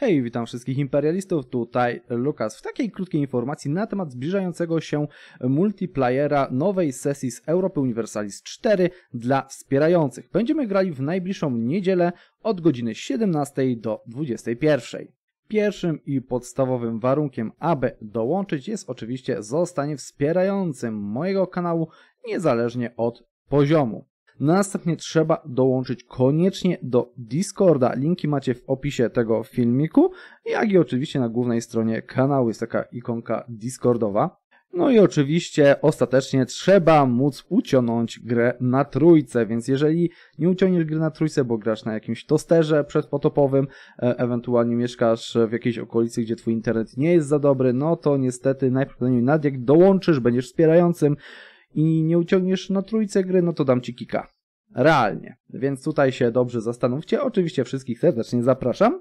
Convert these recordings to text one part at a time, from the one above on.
Hej, witam wszystkich imperialistów, tutaj Lukas. W takiej krótkiej informacji na temat zbliżającego się multiplayera nowej sesji z Europy Universalis 4 dla wspierających. Będziemy grali w najbliższą niedzielę od godziny 17 do 21. Pierwszym i podstawowym warunkiem, aby dołączyć jest oczywiście zostanie wspierającym mojego kanału niezależnie od poziomu. No, następnie trzeba dołączyć koniecznie do Discorda. Linki macie w opisie tego filmiku, jak i oczywiście na głównej stronie kanału jest taka ikonka Discordowa. No i oczywiście ostatecznie trzeba móc uciągnąć grę na trójce, więc jeżeli nie uciągniesz gry na trójce, bo grasz na jakimś tosterze przedpotopowym, e, ewentualnie mieszkasz w jakiejś okolicy, gdzie twój internet nie jest za dobry, no to niestety najprawdopodobniej nad jak dołączysz, będziesz wspierającym, i nie uciągniesz na trójce gry, no to dam ci kika. Realnie. Więc tutaj się dobrze zastanówcie. Oczywiście wszystkich serdecznie zapraszam.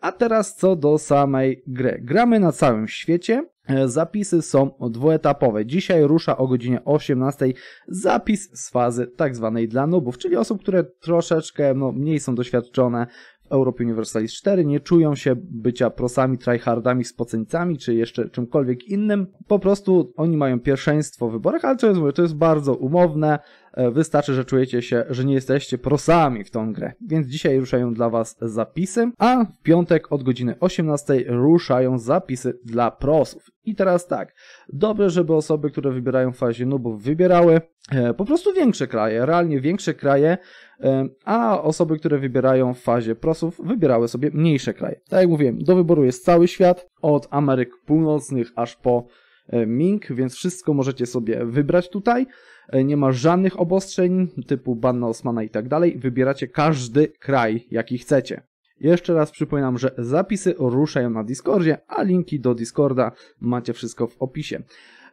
A teraz co do samej gry. Gramy na całym świecie. E, zapisy są dwuetapowe. Dzisiaj rusza o godzinie 18 zapis z fazy tak zwanej dla nubów, czyli osób, które troszeczkę no, mniej są doświadczone Europie Universalis 4 nie czują się bycia prosami, tryhardami, spocenicami czy jeszcze czymkolwiek innym. Po prostu oni mają pierwszeństwo w wyborach, ale to jest, to jest bardzo umowne, E, wystarczy, że czujecie się, że nie jesteście prosami w tą grę. Więc dzisiaj ruszają dla Was zapisy, a w piątek od godziny 18 ruszają zapisy dla prosów. I teraz tak, dobrze, żeby osoby, które wybierają w fazie nubów, wybierały e, po prostu większe kraje, realnie większe kraje, e, a osoby, które wybierają w fazie prosów, wybierały sobie mniejsze kraje. Tak jak mówiłem, do wyboru jest cały świat, od Ameryk Północnych aż po E, Mink, więc wszystko możecie sobie wybrać tutaj. E, nie ma żadnych obostrzeń typu banna Osmana i tak dalej. Wybieracie każdy kraj, jaki chcecie. Jeszcze raz przypominam, że zapisy ruszają na Discordzie, a linki do Discorda macie wszystko w opisie.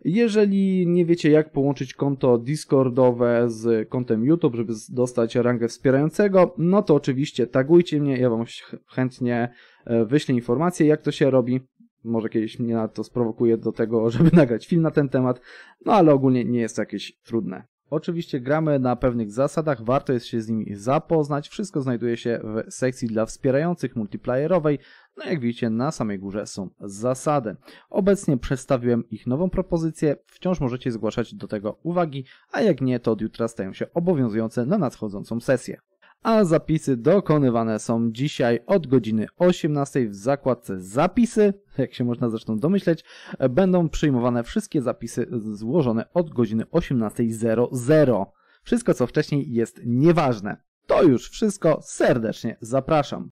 Jeżeli nie wiecie jak połączyć konto Discordowe z kontem YouTube, żeby dostać rangę wspierającego, no to oczywiście tagujcie mnie, ja Wam chętnie e, wyślę informację jak to się robi. Może kiedyś mnie na to sprowokuje do tego, żeby nagrać film na ten temat, no ale ogólnie nie jest to jakieś trudne. Oczywiście gramy na pewnych zasadach, warto jest się z nimi zapoznać. Wszystko znajduje się w sekcji dla wspierających multiplayerowej. No jak widzicie, na samej górze są zasady. Obecnie przedstawiłem ich nową propozycję, wciąż możecie zgłaszać do tego uwagi, a jak nie, to od jutra stają się obowiązujące na nadchodzącą sesję a zapisy dokonywane są dzisiaj od godziny 18 w zakładce zapisy. Jak się można zresztą domyśleć, będą przyjmowane wszystkie zapisy złożone od godziny 18.00. Wszystko co wcześniej jest nieważne. To już wszystko, serdecznie zapraszam.